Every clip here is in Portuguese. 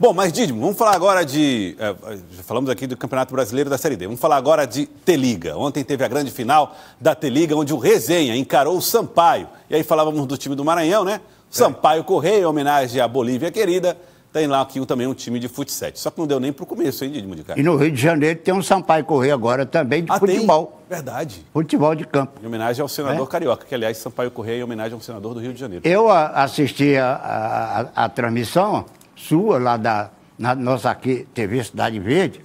Bom, mas Didimo, vamos falar agora de. É, já falamos aqui do Campeonato Brasileiro da Série D. Vamos falar agora de Teliga. Ontem teve a grande final da Teliga, onde o Resenha encarou o Sampaio. E aí falávamos do time do Maranhão, né? É. Sampaio Correia, em homenagem à Bolívia querida. Tem lá aqui também um time de futsal. Só que não deu nem para o começo, hein, Didimo de Castro? E no Rio de Janeiro tem um Sampaio Correia agora também de ah, futebol. Tem? Verdade. Futebol de campo. Em homenagem ao senador é? Carioca, que aliás, Sampaio Correia é em homenagem ao senador do Rio de Janeiro. Eu assisti a, a, a, a transmissão sua, lá da na, nossa aqui, TV Cidade Verde,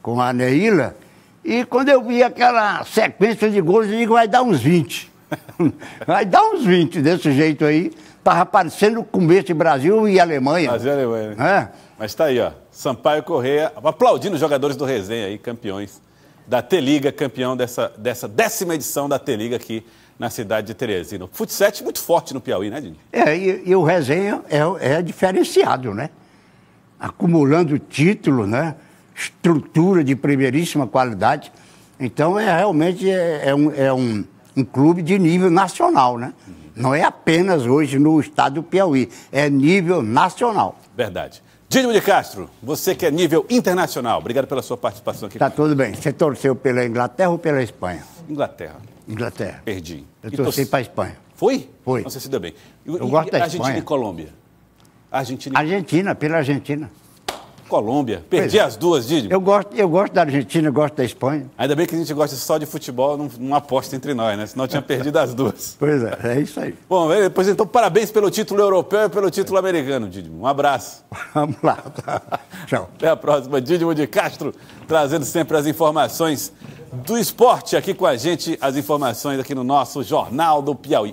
com a Neila. E quando eu vi aquela sequência de gols, eu digo, vai dar uns 20. vai dar uns 20 desse jeito aí. Estava parecendo o começo de Brasil e Alemanha. Brasil e Alemanha, né? É. Mas está aí, ó. Sampaio Correia aplaudindo os jogadores do Resenha aí, campeões da T-Liga, campeão dessa, dessa décima edição da T-Liga aqui na cidade de Teresina. O futsal é muito forte no Piauí, né, Dini? É, e, e o resenha é, é, diferenciado, né? Acumulando título, né? Estrutura de primeiríssima qualidade. Então, é realmente é, é um, é um, um, clube de nível nacional, né? Uhum. Não é apenas hoje no estado do Piauí, é nível nacional. Verdade. Dínimo de Castro, você que é nível internacional, obrigado pela sua participação aqui. Tá tudo bem. Você torceu pela Inglaterra ou pela Espanha? Inglaterra. Inglaterra. Perdi. Eu e torci então, para a Espanha. Foi? Foi. Não sei se deu bem. Eu e, gosto da Argentina Espanha. e Colômbia. Argentina. Argentina, pela Argentina. Colômbia. Perdi é. as duas, Didi. Eu gosto, eu gosto da Argentina, eu gosto da Espanha. Ainda bem que a gente gosta só de futebol, não, não aposta entre nós, né? Senão eu tinha perdido as duas. Pois é, é isso aí. Bom, depois então, parabéns pelo título europeu e pelo título americano, Didi. Um abraço. Vamos lá. Tchau. Até a próxima. Didi de Castro, trazendo sempre as informações do esporte aqui com a gente, as informações aqui no nosso Jornal do Piauí.